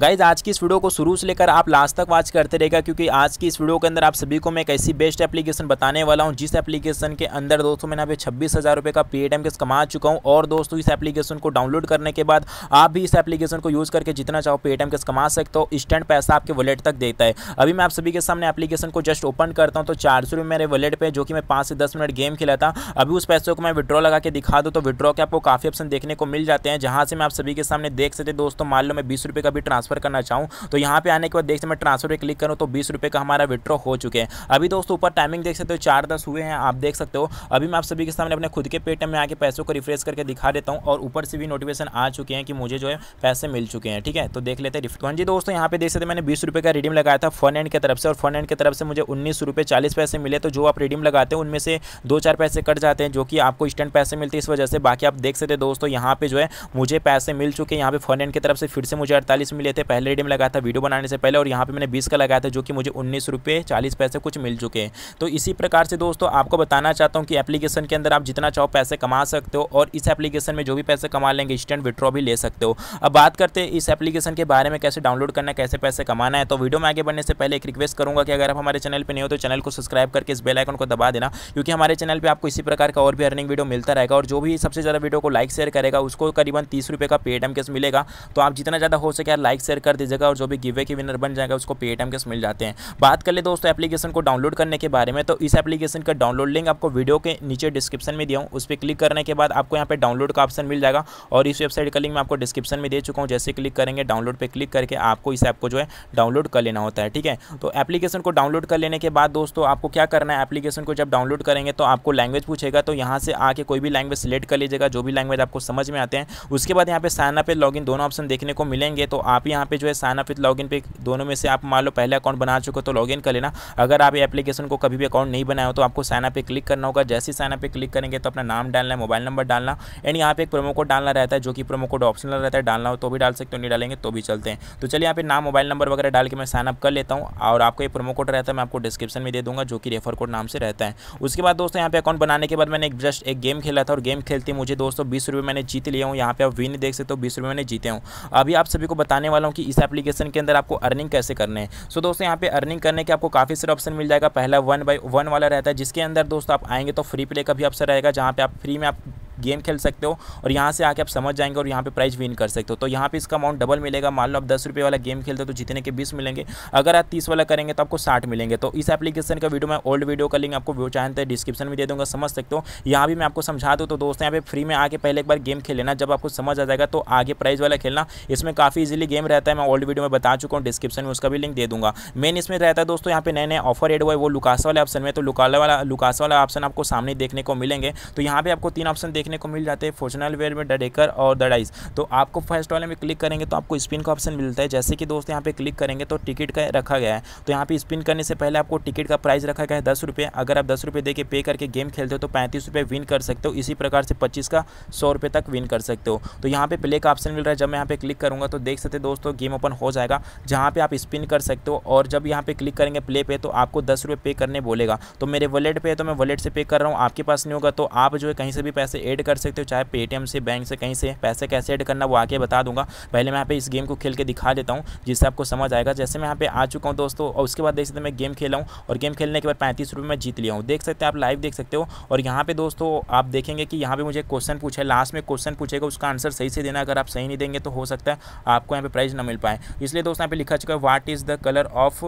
guys आज की इस वीडियो को शुरू से लेकर आप लास्ट तक वॉच करते रहेगा क्योंकि आज की इस वीडियो के अंदर आप सभी को मैं एक ऐसी बेस्ट एप्लीकेशन बताने वाला हूँ जिस एप्लीकेशन के अंदर दोस्तों मैंने अभी छब्बीस हज़ार रुपये का पेटीएम एम कमा चुका हूँ और दोस्तों इस एप्लीकेशन को डाउनलोड करने के बाद आप भी इस एप्लीकेशन को यूज़ करके जितना चाहो पेटीएम एम कमा सकते हो इंस्टेंट पैसा आपके वॉलेट तक देता है अभी मैं आप सभी के सामने एप्लीकेशन को जस्ट ओपन करता हूँ तो चार सौ मेरे वॉलेट पर जो कि मैं पाँच से दस मिनट गेम खेला था अभी उस पैसे को मैं विड्रॉ लगा के दिखा दूँ तो विड्रॉ के आपको काफ़ी ऑप्शन देखने को मिल जाते हैं जहाँ से मैं आप सभी के सामने देख सकते दोस्तों मान लो मैं बीस रुपये का भी ट्रांसफर ट्रांसफर करना चाहूँ तो यहाँ पर आने के बाद देख सकते मैं ट्रांसफर पर क्लिक करूँ तो बीस का हमारा विड्रॉ हो चुके हैं अभी दोस्तों ऊपर टाइमिंग देख सकते हो चार दस हुए हैं आप देख सकते हो अभी मैं आप सभी के सामने अपने खुद के पेटीएम में आके पैसों को रिफ्रेश करके दिखा देता हूँ और ऊपर से भी नोटिफिकेशन आ चुके हैं कि मुझे जो है पैसे मिल चुके हैं ठीक है तो देख लेते हैं रिफ्ट हाँ जी दोस्तों यहाँ पे देख सकते मैंने बीस रुपये का रिडीम लगाया था फन एंड की तरफ से और फन एंड की तरफ से मुझे उन्नीस चालीस पैसे मिले तो जो आप रिडीम लगाते हैं उनमें से दो चार पैसे कट जाते हैं जो कि आपको स्टैंड पैसे मिलते इस वजह से बाकी आप देख सकते दोस्तों यहाँ पे जो है मुझे पैसे मिल चुके हैं यहाँ पे फन एंड की तरफ से फिर से मुझे अड़तालीस मिले लेते पहले रेडी में लगाया था वीडियो बनाने से पहले और यहाँ पर मैंने बीस का लगाया था जो कि मुझे उन्नीस रुपये चालीस पैसे कुछ मिल चुके हैं तो इसी प्रकार से दोस्तों आपको बताना चाहता हूँ कि एप्लीकेशन के अंदर आप जितना चाहो पैसे कमा सकते हो और इस एप्लीकेशन में जो भी पैसे कमा लेंगे इंस्टेंट विड्रॉ भी ले सकते हो अब बात करते हैं इस एप्लीकेशन के बारे में कैसे डाउनलोड करना है कैसे पैसे कमाना है तो वीडियो में आगे बढ़ने से पहले एक रिक्वेस्ट करूँगा कि अगर आप हमारे चैनल पर नहीं हो तो चैनल को सब्सक्राइब करके इस बेलाइकन को दबा देना क्योंकि हमारे चैनल पर आपको इसी प्रकार का और भी अर्निंग वीडियो मिलता रहेगा और जो भी सबसे ज़्यादा वीडियो को लाइक शेयर करेगा उसको करीबन तीस रुपये का पेटीएम केस मिलेगा तो आप जितना ज़्यादा हो सके लाइक लाइक शेयर कर दीजिएगा और जो भी गिवे के विनर बन जाएगा उसको पेटीएम के मिल जाते हैं बात कर ले दोस्तों एप्लीकेशन को डाउनलोड करने के बारे में तो इस एप्लीकेशन का डाउनलोड लिंक आपको वीडियो के नीचे डिस्क्रिप्शन में दिया हूँ उस पर क्लिक करने के बाद आपको यहाँ पर डाउनलोड का ऑप्शन मिल जाएगा और इस वेबसाइट का लिंक मैं आपको डिस्क्रिप्शन में दे चुका हूँ जैसे क्लिक करेंगे डाउनलोड पर क्लिक करके आपको इस ऐप को जो है डाउनलोड कर लेना होता है ठीक है तो एप्लीकेशन को डाउनलोड कर लेने के बाद दोस्तों आपको क्या करना है एप्लीकेशन को जब डाउनलोड करेंगे तो आपको लैंग्वेज पूछेगा तो यहाँ से आके कोई भी लैंग्वेज सिलेक्ट कर लीजिएगा जो भी लैंग्वेज आपको समझ में आते हैं उसके बाद यहाँ पे साइनअप अप पे लॉगिन दोनों ऑप्शन देखने को मिलेंगे तो आप यहाँ पे जो है साइनअप अप विथ लॉगिन पे दोनों में से आप मान लो पहले अकाउंट बना चुके हो तो लॉगिन कर लेना अगर आप एप्लीकेशन को कभी भी अकाउंट नहीं बनाया हो तो आपको साइनअप पे क्लिक करना होगा जैसे ही साइनअप पे क्लिक करेंगे तो अपना नाम डालना है मोबाइल नंबर डालना एंड यहाँ पे एक प्रोमो कोड डालना रहता है जो कि प्रोमो कोड ऑप्शनल रहता है डालना हो तो भी डाल सकते हो नहीं डालेंगे तो भी चलते हैं तो चलिए यहाँ पे नाम मोबाइल नंबर वगैरह डाल के मैं साइनअप कर लेता हूँ और आपको ये प्रोमो कोड रहता है मैं आपको डिस्क्रिप्शन में दे दूँगा जो कि रेफर कोड नाम से रहता है उसके बाद दोस्तों यहाँ पे अकाउंट बनाने के बाद मैंने जस्ट एक गेम खेला था और गेम खेलते मुझे दोस्तों बीस रुपये मैंने जीत लिया हूँ यहाँ पे आप विन देख सकते हो बीस रुपये मैंने जीते हूँ अभी आप सभी को बताने वाला हूँ कि इस एप्लीकेशन के अंदर आपको अर्निंग कैसे करने हैं सो so दोस्तों यहाँ पे अर्निंग करने के आपको काफ़ी सारे ऑप्शन मिल जाएगा पहला वन बाई वन वाला रहता है जिसके अंदर दोस्तों आप आएंगे तो फ्री प्ले का भी ऑप्शन रहेगा जहाँ पे आप फ्री में आप गेम खेल सकते हो और यहाँ से आके आप समझ जाएंगे और यहाँ पे प्राइज विन कर सकते हो तो यहाँ पे इसका अमाउंट डबल मिलेगा मान लो आप दस रुपये वाला गेम खेलते हो तो जितने के बीस मिलेंगे अगर आप तीस वाला करेंगे तो आपको साठ मिलेंगे तो इस एप्लीकेशन का वीडियो मैं ओल्ड वीडियो का लिंक आपको चाहते हैं डिस्क्रिप्शन में दे दूँगा समझ सकते हो यहाँ भी मैं आपको समझा दूँ तो दोस्तों यहाँ पे फ्री में आके पहले एक बार गेम खेल लेना जब आपको समझ आ जाएगा तो आगे प्राइज वाला खेलना इसमें काफ़ी ईजिली गेम रहता है मैं ओल्ड वीडियो में बता चुका हूँ डिस्क्रिप्शन में उसका भी लिंक दे दूँगा मेन इसमें रहता है दोस्तों यहाँ पे नए नए ऑफर एड हुआ है वो लुकास वाले ऑप्शन में तो लुकाला वाला लुकास वाला ऑप्शन आपको सामने देखने को मिलेंगे तो यहाँ पर आपको तीन ऑप्शन देखने को मिल जाते हैं फोर्चुनल वेयर में द डेकर और द डाइस तो आपको फर्स्ट वाले में क्लिक करेंगे तो आपको स्पिन का ऑप्शन मिलता है जैसे कि दोस्त यहाँ पे क्लिक करेंगे तो टिकट का रखा गया है तो यहाँ पे स्पिन करने से पहले आपको टिकट का प्राइस रखा गया है दस रुपये अगर आप दस रुपये दे के पे करके गेम खेलते हो तो पैंतीस रुपये विन कर सकते हो इसी प्रकार से पच्चीस का सौ रुपये तक विन कर सकते हो तो यहाँ पे प्ले का ऑप्शन मिल रहा है जब मैं यहाँ पे क्लिक करूँगा तो देख सकते दोस्तों गेम ओपन हो जाएगा जहाँ पर आप स्पिन कर सकते हो और जब यहाँ पर क्लिक करेंगे प्ले पे तो आपको दस पे करने बोलेगा तो मेरे वॉलेट है तो मैं वॉलेट से पे कर रहा हूँ आपके पास नहीं होगा तो आप जो है कहीं से भी पैसे ऐड कर सकते हो चाहे पेटीएम से बैंक से कहीं से पैसे कैसे ऐड करना वो आगे बता दूंगा पहले मैं यहाँ पे इस गेम को खेल के दिखा देता हूँ जिससे आपको समझ आएगा जैसे मैं यहाँ पे आ चुका हूँ दोस्तों और उसके बाद देख सकते मैं गेम खेला हूँ और गेम खेलने के बाद पैंतीस रुपये मैं जीत लिया हूँ देख सकते हैं आप लाइव देख सकते हो और यहाँ पे दोस्तों आप देखेंगे कि यहाँ पे मुझे क्वेश्चन पूछे लास्ट में क्वेश्चन पूछेगा उसका आंसर सही से देना अगर आप सही नहीं देंगे तो हो सकता है आपको यहाँ पे प्राइज़ ना मिल पाए इसलिए दोस्तों यहाँ पे लिखा चुका है what is the colour of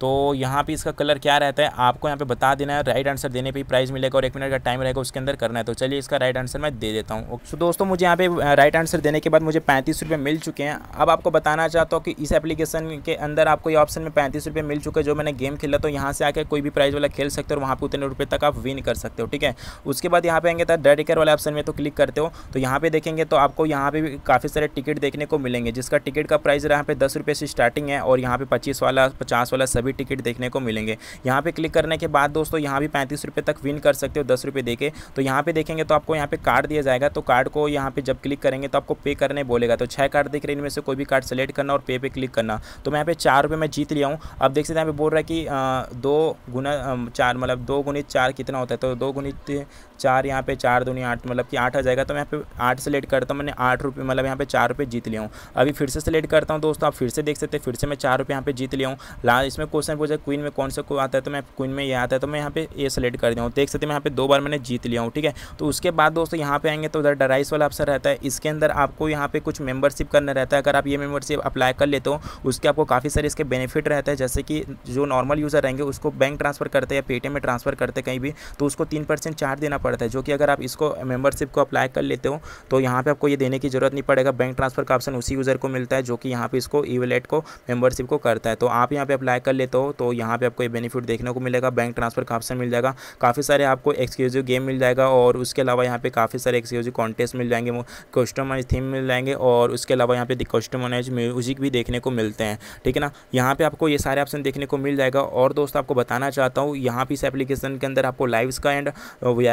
तो यहाँ पे इसका कलर क्या रहता है आपको यहाँ पे बता देना है राइट आंसर देने पे ही प्राइस मिलेगा और एक मिनट का टाइम रहेगा उसके अंदर करना है तो चलिए इसका राइट आंसर मैं दे देता हूँ सो दोस्तों मुझे यहाँ पे राइट आंसर देने के बाद मुझे पैंतीस रुपये मिल चुके हैं अब आपको बताना चाहता हूँ कि इस एप्लीकेशन के अंदर आपको ये ऑप्शन में पैंतीस रुपये मिल चुके हैं जो मैंने गेम खेला तो यहाँ से आकर कोई भी प्राइज़ वाला खेल सकते हो और वहाँ पर उतने रुपये तक आप विन कर सकते हो ठीक है उसके बाद यहाँ पे आएंगे तो डेडिकर वाले ऑप्शन में तो क्लिक करते हो तो यहाँ पे देखेंगे तो आपको यहाँ पे भी काफ़ी सारे टिकट देखने को मिलेंगे जिसका टिकट का प्राइस यहाँ पे दस रुपये से स्टार्टिंग है और यहाँ पे पच्चीस वाला पचास वाला सभी भी टिकट देखने को मिलेंगे यहाँ पे क्लिक करने के बाद दोस्तों यहाँ भी पैंतीस रुपये तक विन कर सकते हो दस रुपये दे के तो यहाँ पे देखेंगे तो आपको यहाँ पे कार्ड दिया जाएगा तो कार्ड को यहाँ पे जब क्लिक करेंगे तो आपको पे करने बोलेगा तो छः कार्ड देख रहे हैं इनमें से कोई भी कार्ड सेलेक्ट करना और पे पे क्लिक करना तो मैं यहाँ पे चार रुपये मैं जीत लिया हूँ अब देख सकते हैं यहाँ पे बोल रहा है कि दो गुना चार मतलब दो गुणित चार कितना होता है तो दो गुणित चार यहाँ पे चार दूनी आठ मतलब कि आठ आ जाएगा तो मैं यहाँ पे आठ सेलेक्ट करता हूँ मैंने आठ रुपये मतलब यहाँ पे चार रुपये जीत लिया हूँ अभी फिर से सेलेक्ट करता हूँ दोस्तों आप फिर से देख सकते हैं फिर से मैं चार रुपये यहाँ पे जीत लिया हूँ ला इसमें क्वेश्चन पूछा क्वीन में कौन सा को आता है तो मैं क्वीन में ये आता है तो मैं यहाँ पे ए सेलेक्ट कर दिया देख सकते हैं यहाँ पे दो बार मैंने जीत लिया हूँ ठीक है तो उसके बाद दोस्तों यहाँ पे आएंगे तो उधर डराइस वाला ऑप्शन रहता है इसके अंदर आपको यहाँ पे कुछ मेंबरशिप करना रहता है अगर आप ये मेंबरशिप अप्लाई कर लेते हो उसके आपको काफ़ी सारे इसके बेनिफिट रहता है जैसे कि जो नॉर्मल यूज़र रहेंगे उसको बैंक ट्रांसफ़र करते हैं पेटीएम में ट्रांसफ़र करते कहीं भी तो उसको तीन परसेंट चार्ज देना पड़ता है जो कि अगर आप इसको मेंबरशिप को अप्लाई कर लेते हो तो यहाँ पे आपको ये देने की ज़रूरत नहीं पड़ेगा बैंक ट्रांसफ़र का ऑप्शन उसी यूज़र को मिलता है जो कि यहाँ पे इसको ई को मेंबरशिप को करता है तो आप यहाँ पे अप्लाई कर लेते करेंगे तो तो यहाँ पे आपको ये बेनिफिट देखने को मिलेगा बैंक ट्रांसफ़र का ऑप्शन मिल जाएगा काफ़ी सारे आपको एक्सक्लूसिव गेम मिल जाएगा और उसके अलावा यहाँ पे काफ़ी सारे एक्सक्लूसिव कॉन्टेस्ट मिल जाएंगे कस्टमाइज थीम मिल जाएंगे और उसके अलावा यहाँ पे कस्टमाइज म्यूजिक भी देखने को मिलते हैं ठीक है ना यहाँ पर आपको ये सारे ऑप्शन देखने को मिल जाएगा और दोस्त आपको बताना चाहता हूँ यहाँ पर इस एप्लीकेशन के अंदर आपको लाइव्स का एंड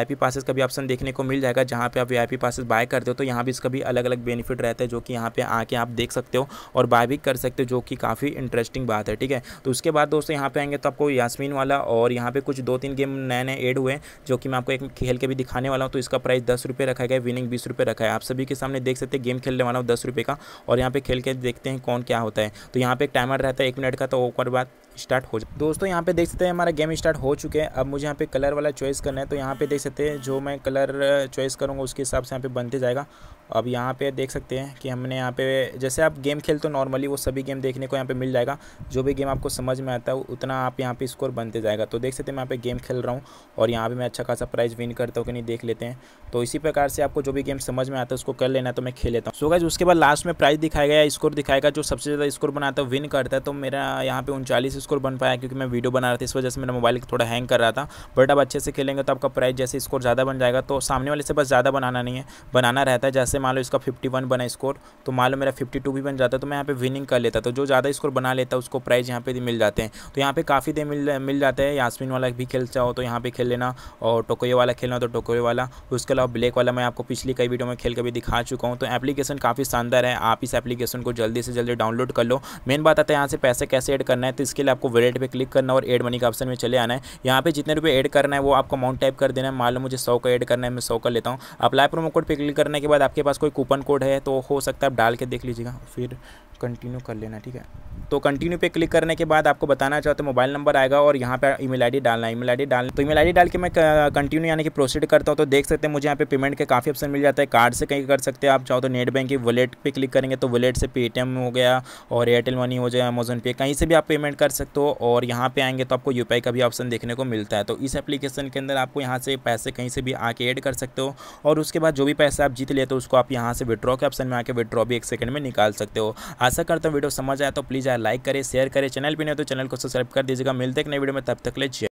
वी पासेस का भी ऑप्शन देखने को मिल जाएगा जहाँ पर आप वी पासेस बाय करते हो तो यहाँ भी इसका भी अलग अलग बेनिफिट रहता है जो कि यहाँ पर आके आप देख सकते हो और बाय भी कर सकते हो जो कि काफ़ी इंटरेस्टिंग बात है ठीक है तो उसके बाद बाद दोस्तों यहाँ पे आएंगे तो आपको यासमीन वाला और यहाँ पे कुछ दो तीन गेम नए नए ऐड हुए जो कि मैं आपको एक खेल के भी दिखाने वाला हूँ तो इसका प्राइस दस रुपये रखा गया विनिंग बीस रुपये रखा है आप सभी के सामने देख सकते हैं गेम खेलने वाला हूँ दस रुपये का और यहाँ पे खेल के देखते हैं कौन क्या होता है तो यहाँ पे एक टाइमर रहता है एक मिनट का तो ऊपर बाद स्टार्ट हो जाए दोस्तों यहाँ पे देख सकते हैं हमारा गेम स्टार्ट हो चुके हैं अब मुझे यहाँ पे कलर वाला चॉइस करना है तो यहाँ पे देख सकते हैं जो मैं कलर चॉइस करूँगा उसके हिसाब से यहाँ पे बनते जाएगा अब यहाँ पे देख सकते हैं कि हमने यहाँ पे जैसे आप गेम खेलते हो नॉर्मली वो सभी गेम देखने को यहाँ पे मिल जाएगा जो भी गेम आपको समझ में आता है उतना आप यहाँ पे स्कोर बनते जाएगा तो देख सकते हैं मैं यहाँ पे गेम खेल रहा हूँ और यहाँ पे मैं अच्छा खासा प्राइज़ विन करता हूँ कि नहीं देख लेते हैं तो इसी प्रकार से आपको जो भी गेम समझ में आता है उसको कर लेना तो मैं खेल लेता हूँ सो गाइज उसके बाद लास्ट में प्राइज़ दिखाया गया स्कोर दिखाएगा जो सबसे ज़्यादा स्कोर बनाता है विन करता है तो मेरा यहाँ पे उनचालीस स्कोर बन पाया क्योंकि मैं वीडियो बना रहा था इस वजह से मेरा मोबाइल थोड़ा हैंग कर रहा था बट अब अच्छे से खेलेंगे तो आपका प्राइस जैसे स्कोर ज़्यादा बन जाएगा तो सामने वाले से बस ज़्यादा बनाना नहीं है बनाना रहता है जैसे मान लो इसका फिफ्टी बना स्कोर तो मान लो मेरा फिफ्टी भी बन जाता तो मैं यहाँ पर विनिंग कर लेता तो जो ज़्यादा स्कोर बना लेता उसको प्राइज़ यहाँ पर मिल जाते हैं तो यहाँ पर काफ़ी देर मिल मिल जाते हैं यासमिन वाला भी खेल चाहो तो यहाँ पर खेल लेना और टोकोए वाला खेलना तो टोकोए वाला उसके अलावा ब्लैक वाला मैं आपको पिछली कई वीडियो में खेल के भी दिखा चुका हूँ तो एप्लीकेशन काफ़ी शानदार है आप इस एप्लीकेशन को जल्दी से जल्दी डाउनलोड कर लो मेन बात आता है यहाँ से पैसे कैसे ऐड करना है तो इसके लिए आपको वॉलेट पर क्लिक करना और एड मनी का ऑप्शन में चले आना है यहाँ पर जितने रुपये एड करना है वो आपको अमाउंट टाइप कर देना है मान लो मुझे सौ का एड करना है मैं सौ का लेता हूँ अप्लाई प्रोमो कोड पर क्लिक करने के बाद आपके पास कोई कूपन कोड है तो हो सकता है आप डाल के देख लीजिएगा फिर कंटिन्यू कर लेना ठीक है तो कंटिन्यू पे क्लिक करने के बाद आपको बताना चाहते तो मोबाइल नंबर आएगा और यहाँ पे ईमेल आईडी डालना ईमेल आईडी डाल तो ईमेल आईडी डाल के मैं कंटिन्यू यानी कि प्रोसीड करता हूँ तो देख सकते हैं मुझे यहाँ पे पेमेंट के काफ़ी ऑप्शन मिल जाता है कार्ड से कहीं कर सकते हैं आप चाहो तो नेट बैंकिंग वॉलेट पर क्लिक करेंगे तो वॉलेट से पेटीएम हो गया और एयरटेल मनी हो जाए अमेजोन पे कहीं से भी आप पेमेंट कर सकते सकते हो और यहाँ पे आएंगे तो आपको यू का भी ऑप्शन देखने को मिलता है तो इस एप्लीकेशन के अंदर आपको यहाँ से पैसे कहीं से भी आके ऐड कर सकते हो और उसके बाद जो भी पैसे आप जीत लेते हो उसको आप यहाँ से विड्रॉ के ऑप्शन में आके विड्रॉ भी एक सेकंड में निकाल सकते हो आशा करता हूँ वीडियो समझ आया तो प्लीज़ यार लाइक करें शेयर करें चैनल पर नहीं तो चैनल को सब्सक्राइब कर दीजिएगा मिलते एक नए वीडियो में तब तक ले